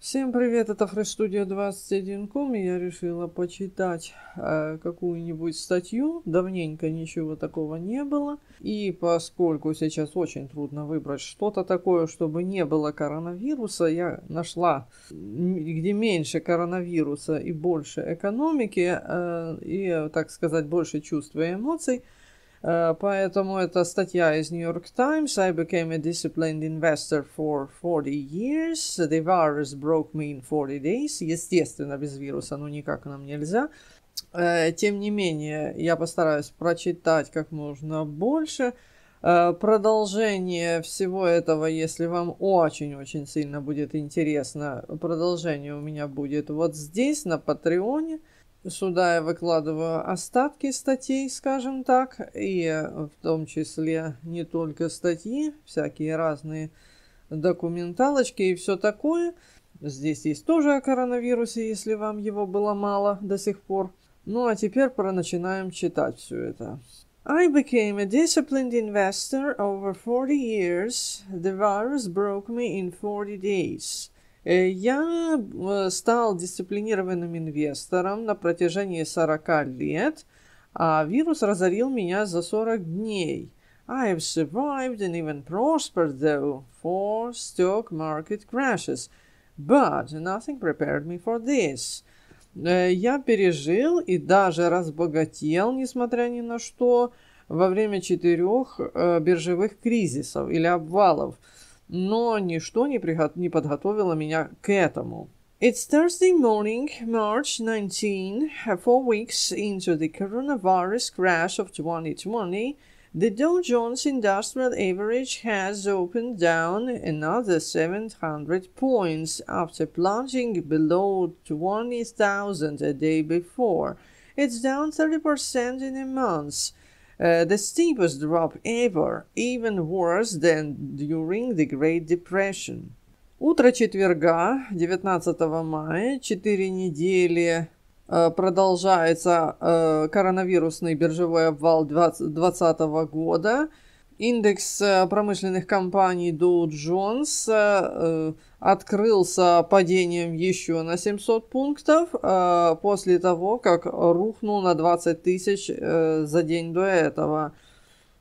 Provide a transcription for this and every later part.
Всем привет, это Fresh Studio 21.com, и я решила почитать э, какую-нибудь статью, давненько ничего такого не было, и поскольку сейчас очень трудно выбрать что-то такое, чтобы не было коронавируса, я нашла, где меньше коронавируса и больше экономики, э, и, так сказать, больше чувств и эмоций – Э, поэтому это статья из New York Times. I became a disciplined investor for 40 years. The virus broke me in 40 days. Естественно, без вируса, ну никак нам нельзя. Э, тем не менее, я постараюсь прочитать как можно больше. Э, продолжение всего этого, если вам очень-очень сильно будет интересно, продолжение у меня будет вот здесь, на Патреоне сюда я выкладываю остатки статей, скажем так, и в том числе не только статьи, всякие разные документалочки и все такое. Здесь есть тоже о коронавирусе, если вам его было мало до сих пор. Ну а теперь про начинаем читать все это. I became a disciplined investor over 40 years. The virus broke me in 40 days. Э, я э, стал дисциплинированным инвестором на протяжении 40 лет, а вирус разорил меня за 40 дней. I have survived and even prospered though for stock market crashes, but nothing prepared me for this. Э, я пережил и даже разбогател, несмотря ни на что, во время четырех биржевых кризисов или обвалов – но ничто не, приго- не подготовило меня к этому. It's Thursday morning, March 19, four weeks into the coronavirus crash of 2020. The Dow Jones Industrial Average has opened down another 700 points after plunging below 20,000 a day before. It's down 30% in a month. uh, the steepest drop ever, even worse than during the Great Depression. Утро четверга, 19 мая, 4 недели э, продолжается э, коронавирусный биржевой обвал 2020 года – Индекс э, промышленных компаний Dow Jones э, э, открылся падением еще на 700 пунктов после того, как рухнул на 20 тысяч за день до этого.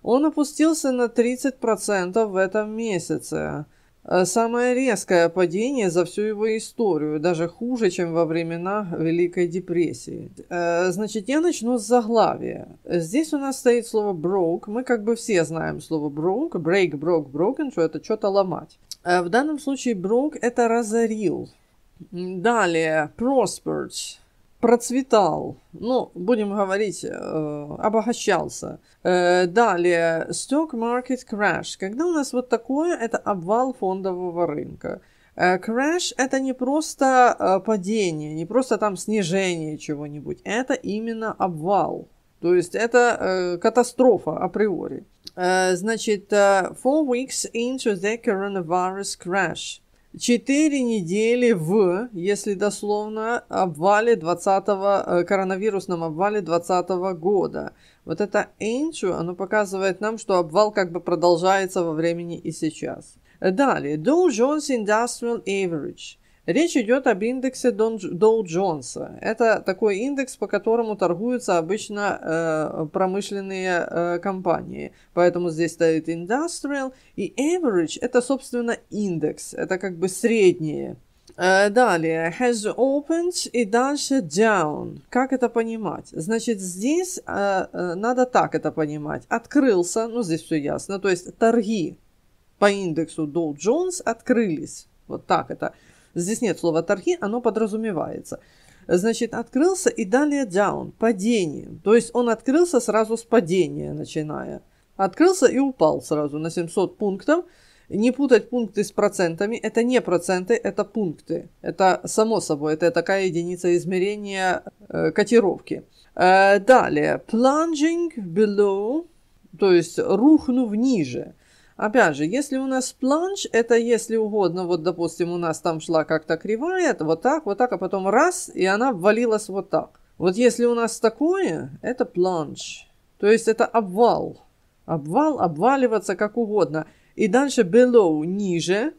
Он опустился на 30% в этом месяце. Э, самое резкое падение за всю его историю, даже хуже, чем во времена Великой депрессии. Э, значит, я начну с заглавия. Здесь у нас стоит слово broke. Мы как бы все знаем слово broke, break, broke, broken, что это что-то ломать. Э, в данном случае broke это разорил. Далее, prospered процветал, ну, будем говорить, э, обогащался. Э, далее, stock market crash. Когда у нас вот такое, это обвал фондового рынка. Э, crash это не просто э, падение, не просто там снижение чего-нибудь, это именно обвал. То есть это э, катастрофа априори. Э, значит, э, four weeks into the coronavirus crash – 4 недели в, если дословно, обвале 20 э, коронавирусном обвале 2020 года. Вот это Энчу, оно показывает нам, что обвал как бы продолжается во времени и сейчас. Далее, Dow Jones Industrial Average. Речь идет об индексе Доу Джонса. Это такой индекс, по которому торгуются обычно э, промышленные э, компании. Поэтому здесь стоит Industrial. И Average это, собственно, индекс. Это как бы средние. Э, далее, has opened и дальше down. Как это понимать? Значит, здесь э, э надо так это понимать. Открылся, ну здесь все ясно, то есть торги по индексу Dow Jones открылись. Вот так это. Здесь нет слова торги, оно подразумевается. Значит, открылся и далее down, падение. То есть он открылся сразу с падения, начиная. Открылся и упал сразу на 700 пунктов. Не путать пункты с процентами. Это не проценты, это пункты. Это само собой, это такая единица измерения э, котировки. Э, далее, plunging below, то есть рухнув ниже – Опять же, если у нас планш, это если угодно, вот допустим у нас там шла как-то кривая, это вот так, вот так, а потом раз, и она ввалилась вот так. Вот если у нас такое, это планш. То есть это обвал. Обвал, обваливаться как угодно. И дальше below, ниже,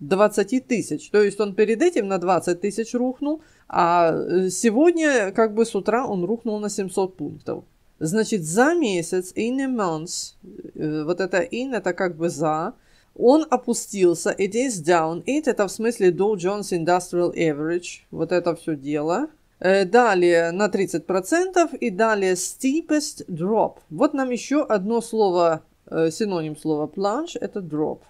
20 тысяч. То есть он перед этим на 20 тысяч рухнул, а э, сегодня как бы с утра он рухнул на 700 пунктов. Значит, за месяц, in a month, э, вот это in, это как бы за, он опустился, it is down, it это в смысле Dow Jones Industrial Average, вот это все дело. Э, далее на 30% и далее steepest drop. Вот нам еще одно слово, э, синоним слова plunge, это drop.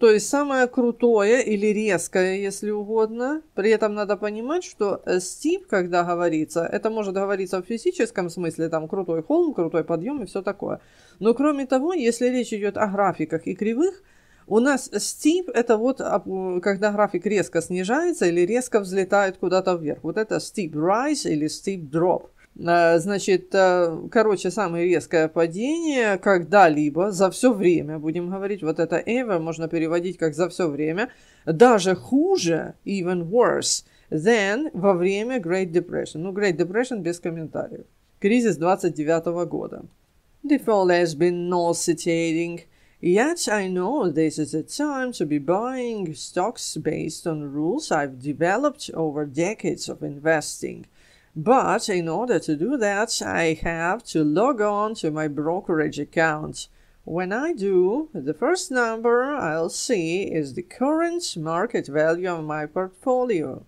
То есть самое крутое или резкое, если угодно. При этом надо понимать, что steep, э, когда говорится, это может говориться в физическом смысле, там крутой холм, крутой подъем и все такое. Но кроме того, если речь идет о графиках и кривых, у нас steep это вот а, когда график резко снижается или резко взлетает куда-то вверх. Вот это steep rise или steep drop – Значит, короче, самое резкое падение когда-либо за все время, будем говорить, вот это ever можно переводить как за все время, даже хуже, even worse, than во время Great Depression. Ну, Great Depression без комментариев. Кризис 29 -го года. The fall has been nauseating. Yet I know this is a time to be buying stocks based on rules I've developed over decades of investing. But in order to do that, I have to log on to my brokerage account. When I do, the first number I'll see is the current market value of my portfolio.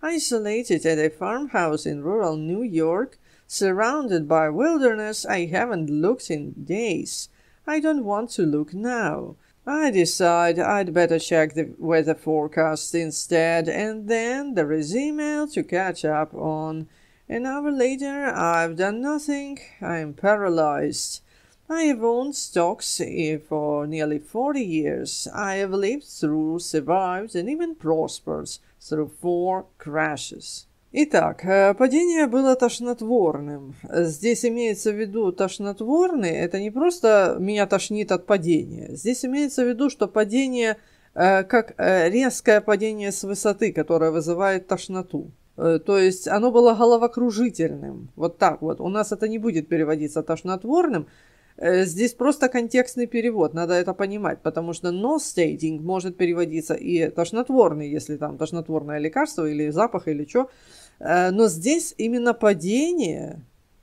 Isolated at a farmhouse in rural New York, surrounded by wilderness I haven't looked in days. I don't want to look now. I decide I'd better check the weather forecast instead, and then there is email to catch up on. An hour later, I've done nothing. I'm paralyzed. I have owned stocks for nearly 40 years. I have lived through, survived, and even prospered through four crashes. Итак, э, падение было тошнотворным. Здесь имеется в виду тошнотворный, это не просто меня тошнит от падения. Здесь имеется в виду, что падение э, как э, резкое падение с высоты, которое вызывает тошноту. Э, то есть оно было головокружительным. Вот так вот. У нас это не будет переводиться тошнотворным. Э, здесь просто контекстный перевод, надо это понимать, потому что no stating может переводиться и тошнотворный, если там тошнотворное лекарство или запах или что. Э, но здесь именно падение,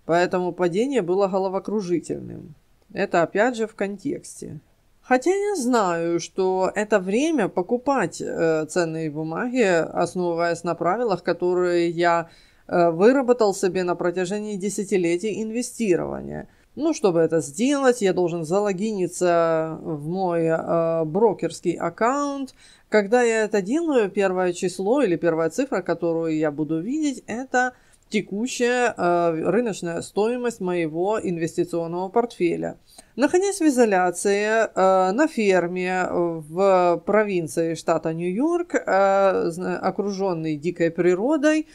поэтому падение было головокружительным. Это опять же в контексте. Хотя я знаю, что это время покупать э, ценные бумаги, основываясь на правилах, которые я э, выработал себе на протяжении десятилетий инвестирования. Ну, чтобы это сделать, я должен залогиниться в мой э, брокерский аккаунт. Когда я это делаю, первое число или первая цифра, которую я буду видеть, это э, текущая э, рыночная стоимость моего инвестиционного портфеля. Находясь в изоляции э, на ферме э, в провинции штата Нью-Йорк, э, окруженной дикой природой,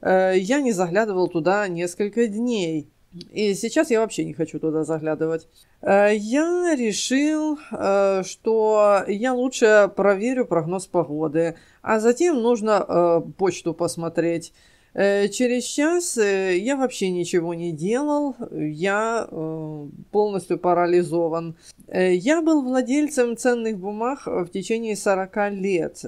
э, я не заглядывал туда несколько дней. И сейчас я вообще не хочу туда заглядывать. Э, я решил, э, что я лучше проверю прогноз погоды, а затем нужно почту посмотреть. Э, через час э, я вообще ничего не делал, я э, полностью парализован. Я был владельцем ценных бумаг в течение 40 лет.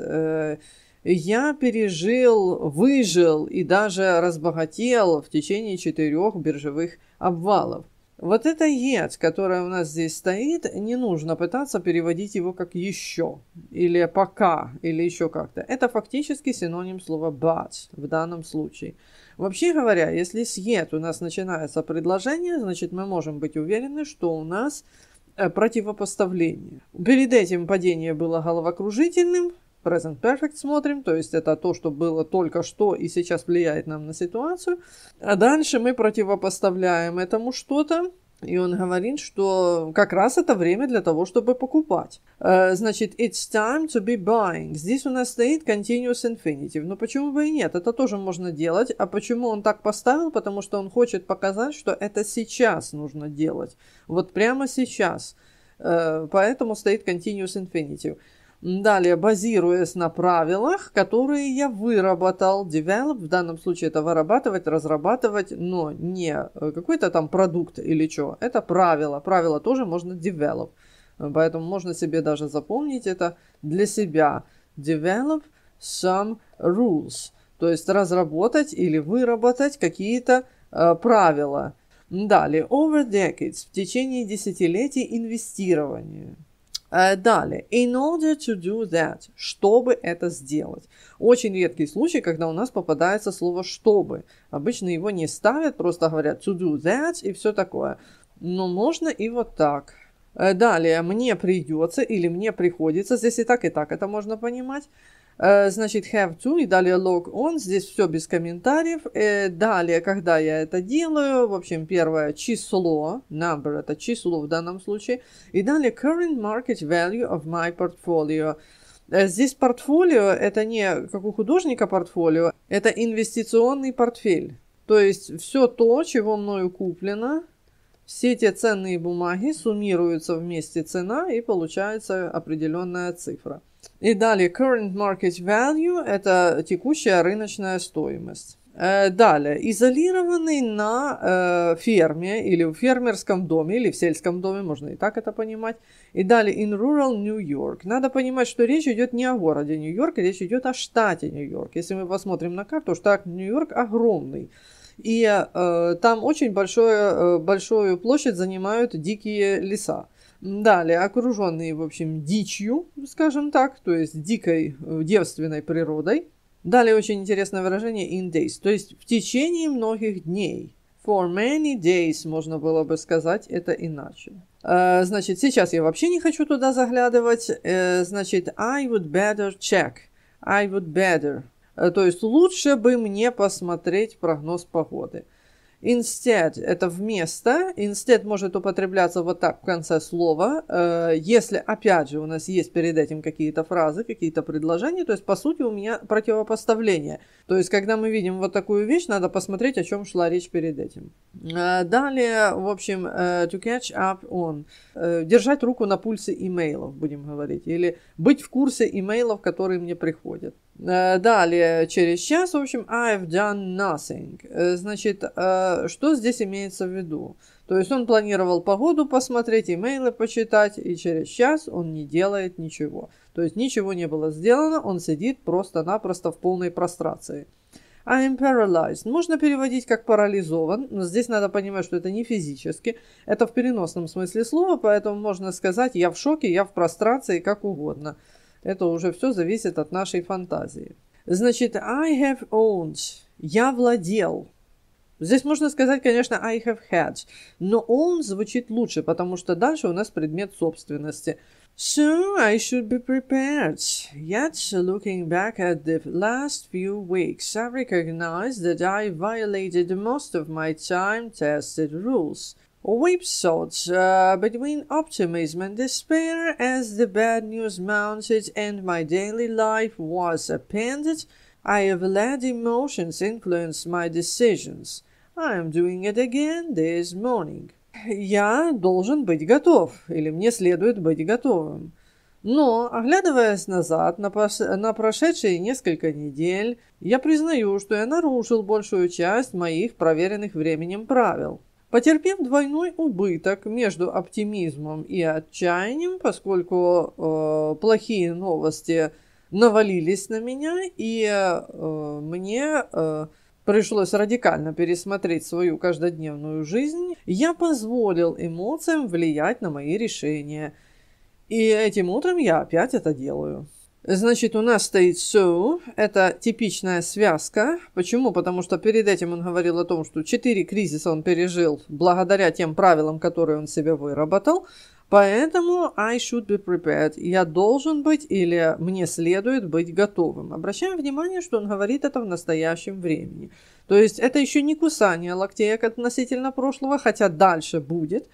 Я пережил, выжил и даже разбогател в течение четырех биржевых обвалов. Вот это ед, которое у нас здесь стоит, не нужно пытаться переводить его как «еще» или «пока» или еще как-то. Это фактически синоним слова «but» в данном случае. Вообще говоря, если с ед у нас начинается предложение, значит мы можем быть уверены, что у нас э, противопоставление. Перед этим падение было головокружительным, present perfect смотрим, то есть это то, что было только что и сейчас влияет нам на ситуацию. А дальше мы противопоставляем этому что-то, и он говорит, что как раз это время для того, чтобы покупать. Э, значит, it's time to be buying. Здесь у нас стоит continuous infinitive. Но почему бы и нет? Это тоже можно делать. А почему он так поставил? Потому что он хочет показать, что это сейчас нужно делать. Вот прямо сейчас. Э, поэтому стоит continuous infinitive. Далее, базируясь на правилах, которые я выработал, develop, в данном случае это вырабатывать, разрабатывать, но не э, какой-то там продукт или что, это правило. Правило тоже можно develop, поэтому можно себе даже запомнить это для себя. Develop some rules, то есть разработать или выработать какие-то э, правила. Далее, over decades, в течение десятилетий инвестирования. Э, далее, in order to do that, чтобы это сделать. Очень редкий случай, когда у нас попадается слово «чтобы». Обычно его не ставят, просто говорят to do that и все такое. Но можно и вот так. Э, далее, мне придется или мне приходится, здесь и так, и так это можно понимать, Э, значит, have to и далее log on. Здесь все без комментариев. Э, далее, когда я это делаю, в общем, первое число, number это число в данном случае. И далее current market value of my portfolio. Э, здесь портфолио это не как у художника портфолио, это инвестиционный портфель. То есть все то, чего мною куплено, все те ценные бумаги суммируются вместе цена и получается определенная цифра. И далее current market value – это текущая рыночная стоимость. Э, далее, изолированный на э, ферме или в фермерском доме, или в сельском доме, можно и так это понимать. И далее, in rural New York. Надо понимать, что речь идет не о городе Нью-Йорк, речь идет о штате Нью-Йорк. Если мы посмотрим на карту, штат Нью-Йорк огромный. И э, там очень большое, э, большую площадь занимают дикие леса. Далее, окруженные, в общем, дичью, скажем так, то есть дикой э, девственной природой. Далее очень интересное выражение in days, то есть в течение многих дней. For many days, можно было бы сказать это иначе. Э, значит, сейчас я вообще не хочу туда заглядывать. Э, значит, I would better check. I would better. То есть лучше бы мне посмотреть прогноз погоды. Instead – это вместо. Instead может употребляться вот так в конце слова. Э, если, опять же, у нас есть перед этим какие-то фразы, какие-то предложения, то есть, по сути, у меня противопоставление. То есть, когда мы видим вот такую вещь, надо посмотреть, о чем шла речь перед этим. Э, далее, в общем, э, to catch up on. Держать руку на пульсе имейлов, будем говорить. Или быть в курсе имейлов, которые мне приходят. Э, далее, через час, в общем, I've done nothing. Э, значит, э, что здесь имеется в виду? То есть он планировал погоду посмотреть, имейлы почитать, и через час он не делает ничего. То есть ничего не было сделано, он сидит просто-напросто в полной прострации. I am paralyzed. Можно переводить как парализован, но здесь надо понимать, что это не физически, это в переносном смысле слова, поэтому можно сказать я в шоке, я в прострации, как угодно. Это уже все зависит от нашей фантазии. Значит, I have owned. Я владел. Здесь можно сказать, конечно, I have had. Но own звучит лучше, потому что дальше у нас предмет собственности. So I should be prepared. Yet, looking back at the last few weeks, I recognize that I violated most of my time-tested rules. Whipsawed uh, between optimism and despair as the bad news mounted and my daily life was upended, I have let emotions influence my decisions. I am doing it again this morning. Я должен быть готов, или мне следует быть готовым. Но, оглядываясь назад на, пос... на прошедшие несколько недель, я признаю, что я нарушил большую часть моих проверенных временем правил потерпев двойной убыток между оптимизмом и отчаянием, поскольку э, плохие новости навалились на меня, и э, мне э, пришлось радикально пересмотреть свою каждодневную жизнь, я позволил эмоциям влиять на мои решения. И этим утром я опять это делаю. Значит, у нас стоит so. Это типичная связка. Почему? Потому что перед этим он говорил о том, что 4 кризиса он пережил благодаря тем правилам, которые он себе выработал. Поэтому I should be prepared. Я должен быть или мне следует быть готовым. Обращаем внимание, что он говорит это в настоящем времени. То есть это еще не кусание локтей относительно прошлого, хотя дальше будет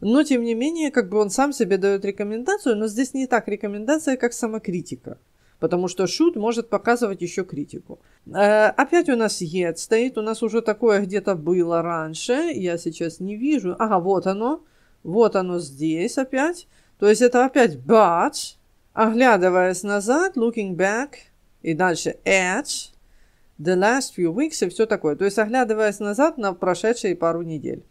но тем не менее, как бы он сам себе дает рекомендацию, но здесь не так рекомендация, как самокритика. Потому что шут может показывать еще критику. Э, опять у нас ед стоит. У нас уже такое где-то было раньше. Я сейчас не вижу. Ага, вот оно. Вот оно здесь опять. То есть это опять but. Оглядываясь назад, looking back. И дальше at. The last few weeks и все такое. То есть оглядываясь назад на прошедшие пару недель.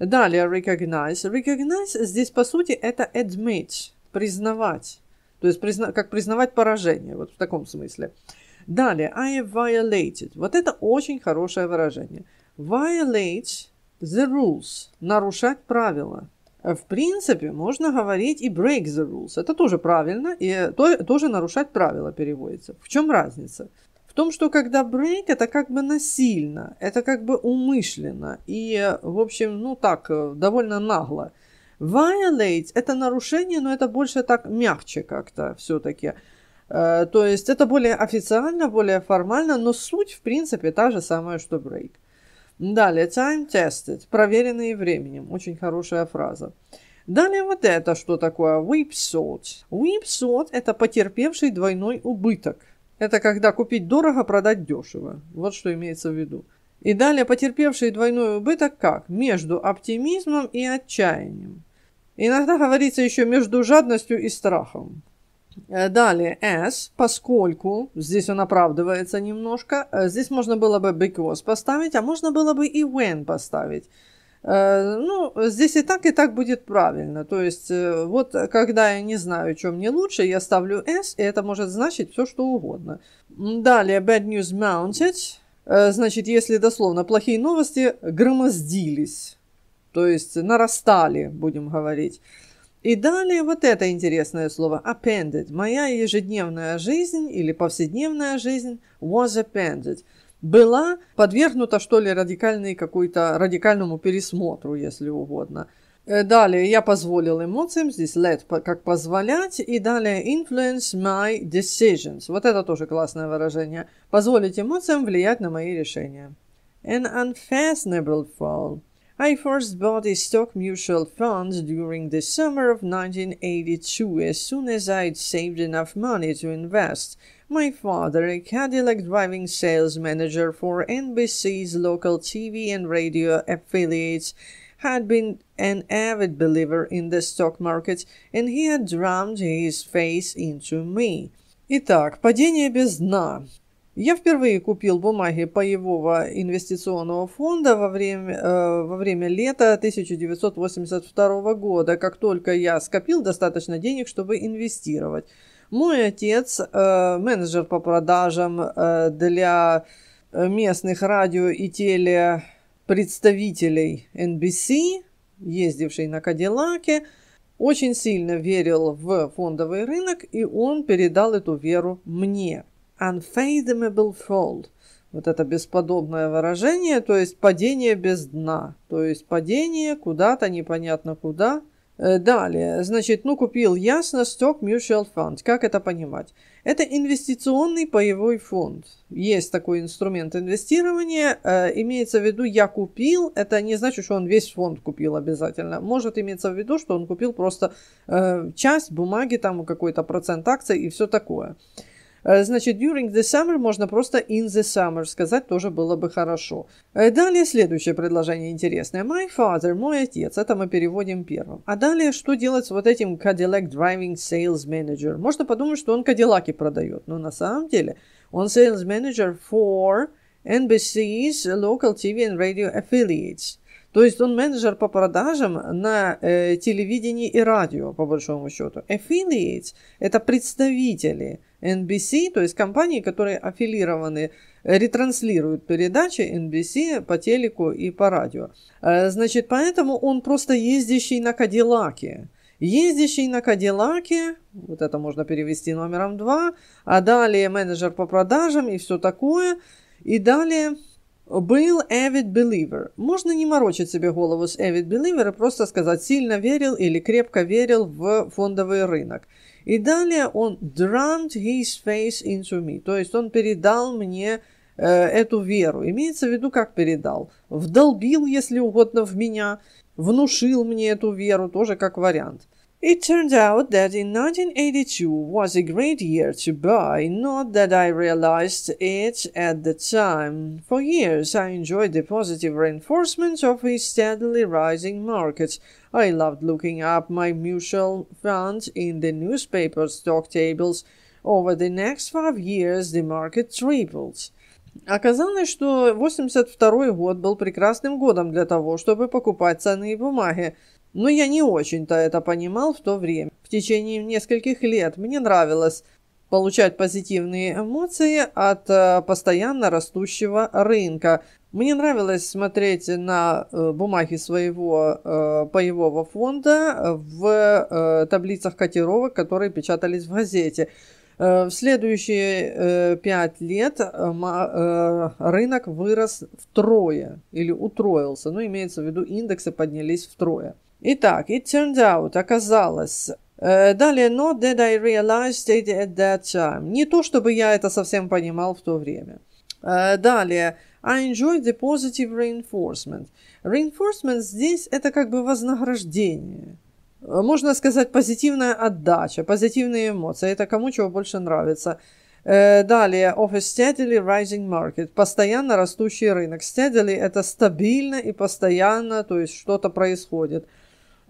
Далее recognize. Recognize здесь, по сути, это admit, признавать. То есть призна... как признавать поражение, вот в таком смысле. Далее, I have violated. Вот это очень хорошее выражение. Violate the rules. Нарушать правила. Э, в принципе, можно говорить и break the rules. Это тоже правильно, и э, то, тоже нарушать правила переводится. В чем разница? В том, что когда брейк, это как бы насильно, это как бы умышленно и, в общем, ну так, э, довольно нагло. Violate – это нарушение, но это больше так мягче как-то все-таки. Э, то есть это более официально, более формально, но суть, в принципе, та же самая, что break. Далее, time tested, проверенные временем, очень хорошая фраза. Далее вот это что такое? Whipsawed. Whipsawed – это потерпевший двойной убыток. Это когда купить дорого, продать дешево. Вот что имеется в виду. И далее потерпевший двойной убыток как? Между оптимизмом и отчаянием. Иногда говорится еще между жадностью и страхом. Э, далее S, поскольку, здесь он оправдывается немножко, «Э, здесь можно было бы because поставить, а можно было бы и when поставить. Э, ну, здесь и так, и так будет правильно. То есть, э, вот когда я не знаю, чем мне лучше, я ставлю S, и это может значить все, что угодно. Далее, bad news mounted. Э, значит, если дословно, плохие новости громоздились. То есть, нарастали, будем говорить. И далее вот это интересное слово appended. Моя ежедневная жизнь или повседневная жизнь was appended – была подвергнута, что ли, радикальной какой-то, радикальному пересмотру, если угодно. Э, далее я позволил эмоциям, здесь let как позволять, и далее influence my decisions. Вот это тоже классное выражение. Позволить эмоциям влиять на мои решения. An unfathomable fall. I first bought a stock mutual fund during the summer of 1982 as soon as I'd saved enough money to invest. My father, a Cadillac driving sales manager for NBC's local TV and radio affiliates, had been an avid believer in the stock market and he had drummed his face into me. Итак, падение без дна. Я впервые купил бумаги паевого инвестиционного фонда во время, э, во время лета 1982 года, как только я скопил достаточно денег, чтобы инвестировать. Мой отец, э, менеджер по продажам э, для э, местных радио и телепредставителей NBC, ездивший на Кадиллаке, очень сильно верил в фондовый рынок, и он передал эту веру мне – unfathomable fall. Вот это бесподобное выражение, то есть падение без дна, то есть падение куда-то непонятно куда. Э, далее, значит, ну купил ясно сток mutual fund. Как это понимать? Это инвестиционный паевой фонд. Есть такой инструмент инвестирования. Э, имеется в виду, я купил, это не значит, что он весь фонд купил обязательно. Может имеется в виду, что он купил просто э, часть бумаги, там какой-то процент акций и все такое. Э, Э, значит, during the summer можно просто in the summer сказать тоже было бы хорошо. Э, далее следующее предложение интересное. My father, мой отец. Это мы переводим первым. А далее что делать с вот этим Cadillac Driving Sales Manager? Можно подумать, что он Кадиллаки продает. Но на самом деле он Sales Manager for NBC's Local TV and Radio Affiliates. То есть он менеджер по продажам на э, телевидении и радио, по большому счету. Affiliates – это представители – NBC, то есть компании, которые аффилированы, э, ретранслируют передачи NBC по телеку и по радио. Э, значит, поэтому он просто ездящий на Кадиллаке. Ездящий на Кадиллаке, вот это можно перевести номером 2, а далее менеджер по продажам и все такое. И далее был avid believer. Можно не морочить себе голову с avid believer и просто сказать сильно верил или крепко верил в фондовый рынок. И далее он drummed his faith into me. То есть он передал мне э, эту веру. Имеется в виду, как передал. Вдолбил, если угодно, в меня. Внушил мне эту веру, тоже как вариант. It turned out that in 1982 was a great year to buy, not that I realized it at the time. For years I enjoyed the positive reinforcement of a steadily rising market. I loved looking up my mutual fund in the newspaper stock tables. Over the next five years the market tripled. Оказалось, что 82 год был прекрасным годом для того, чтобы покупать ценные бумаги. Но я не очень-то это понимал в то время. В течение нескольких лет мне нравилось получать позитивные эмоции от э, постоянно растущего рынка. Мне нравилось смотреть на э, бумаги своего паевого э, фонда в таблицах котировок, которые печатались в газете. в следующие пять лет рынок вырос втрое или утроился. Ну, имеется в виду, индексы поднялись втрое. Итак, it turned out, оказалось. Э, далее, not that I realized it at that time. Не то, чтобы я это совсем понимал в то время. Э, далее, I enjoyed the positive reinforcement. Reinforcement здесь это как бы вознаграждение. Э, можно сказать, позитивная отдача, позитивные эмоции. Это кому чего больше нравится. Далее, of a steadily rising market, постоянно растущий рынок. Steadily – это стабильно и постоянно, то есть что-то происходит –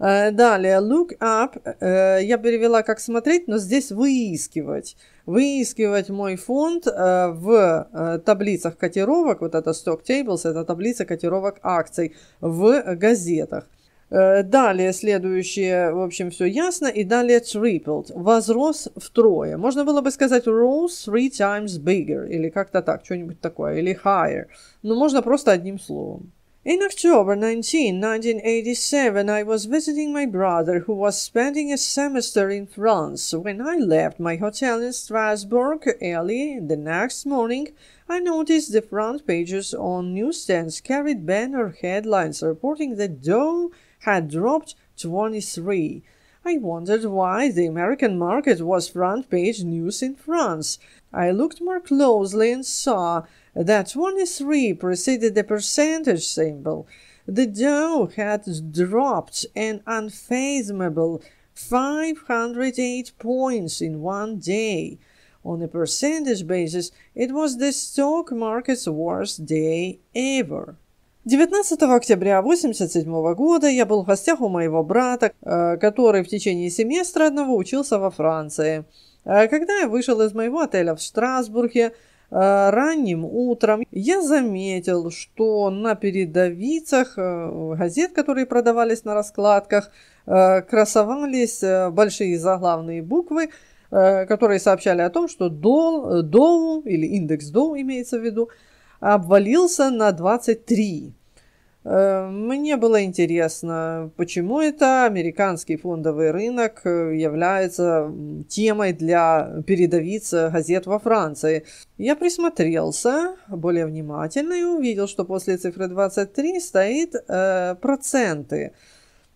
Э, далее, look up, э, я перевела как смотреть, но здесь выискивать. Выискивать мой фонд э, в таблицах котировок, вот это stock tables, это таблица котировок акций в газетах. Далее следующее, в общем, все ясно. И далее tripled, возрос втрое. Можно было бы сказать rose three times bigger, или как-то так, что-нибудь такое, или higher. Но можно просто одним словом. In October 19, 1987, I was visiting my brother who was spending a semester in France. When I left my hotel in Strasbourg early the next morning, I noticed the front pages on newsstands carried banner headlines reporting that Dow had dropped 23. I wondered why the American market was front page news in France. I looked more closely and saw The 23 preceded the percentage symbol. The Dow had dropped an unfathomable 508 points in one day. On a percentage basis, it was the stock market's worst day ever. 19 октября 1987 года я был в гостях у моего брата, который в течение семестра одного учился во Франции. Когда я вышел из моего отеля в Страсбурге, Э, ранним утром я заметил, что на передовицах э, газет, которые продавались на раскладках, э, красовались большие заглавные буквы, которые сообщали о том, что ДОЛ Доу или индекс Доу имеется в виду, обвалился на 23. Э, мне было интересно, почему это американский фондовый рынок э, является темой для передовиц э, газет во Франции. Я присмотрелся более внимательно и увидел, что после цифры 23 стоит э, проценты.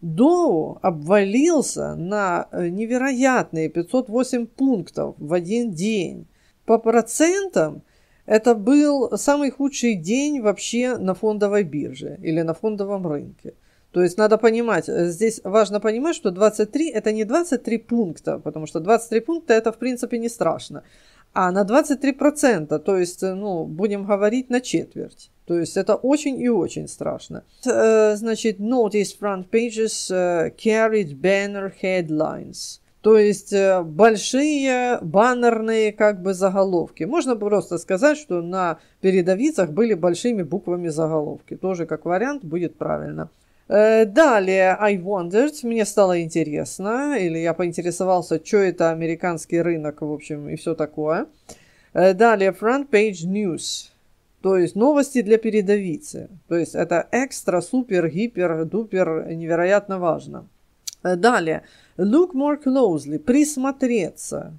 Доу обвалился на невероятные 508 пунктов в один день. По процентам – это был самый худший день вообще на фондовой бирже или на фондовом рынке. То есть надо понимать, э, здесь важно понимать, что 23 это не 23 пункта, потому что 23 пункта это в принципе не страшно, а на 23%, то есть, э, ну, будем говорить на четверть. То есть это очень и очень страшно. Э, значит, notice front pages, carried banner headlines – то есть э, большие баннерные как бы заголовки. Можно просто сказать, что на передовицах были большими буквами заголовки. Тоже как вариант будет правильно. Э, далее, I wondered, мне стало интересно, или я поинтересовался, что это американский рынок, в общем, и все такое. Э, далее, front page news, то есть новости для передовицы. То есть это экстра, супер, гипер, дупер, невероятно важно. Далее, Look more closely. Присмотреться.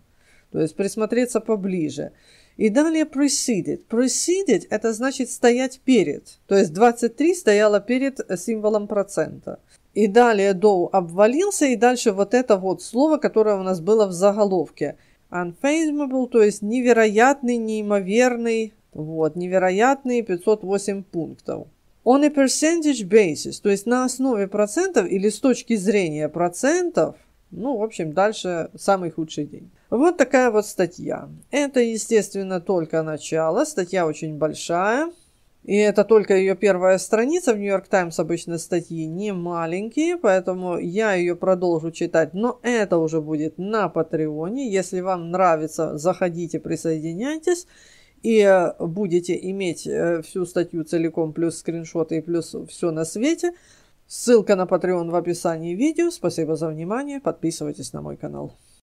То есть присмотреться поближе. И далее preceded. Preceded – это значит стоять перед. То есть 23 стояла перед символом процента. И далее Доу обвалился, и дальше вот это вот слово, которое у нас было в заголовке. Unfathomable, то есть невероятный, неимоверный, вот, невероятные 508 пунктов. On a percentage basis, то есть на основе процентов или с точки зрения процентов, ну, в общем, дальше самый худший день. Вот такая вот статья. Это, естественно, только начало. Статья очень большая. И это только ее первая страница. В Нью-Йорк Таймс обычно статьи не маленькие, поэтому я ее продолжу читать. Но это уже будет на Патреоне. Если вам нравится, заходите, присоединяйтесь. И э, будете иметь э, всю статью целиком, плюс скриншоты и плюс все на свете – Ссылка на Patreon в описании видео. Спасибо за внимание. Подписывайтесь на мой канал.